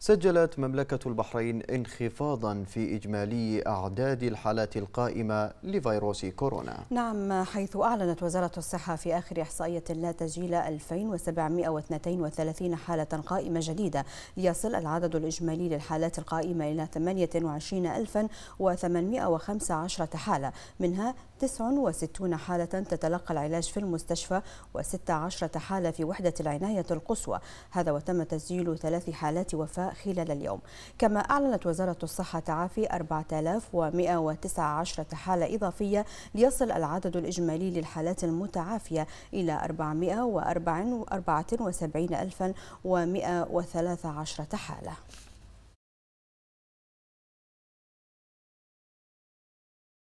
سجلت مملكة البحرين انخفاضا في إجمالي أعداد الحالات القائمة لفيروس كورونا نعم حيث أعلنت وزارة الصحة في آخر إحصائية لا تسجيل 2732 حالة قائمة جديدة ليصل العدد الإجمالي للحالات القائمة إلى 28815 حالة منها 69 حالة تتلقى العلاج في المستشفى و16 حالة في وحدة العناية القصوى هذا وتم تسجيل ثلاث حالات وفاة خلال اليوم كما أعلنت وزارة الصحة تعافي 4119 حالة إضافية ليصل العدد الإجمالي للحالات المتعافية إلى 474113 حالة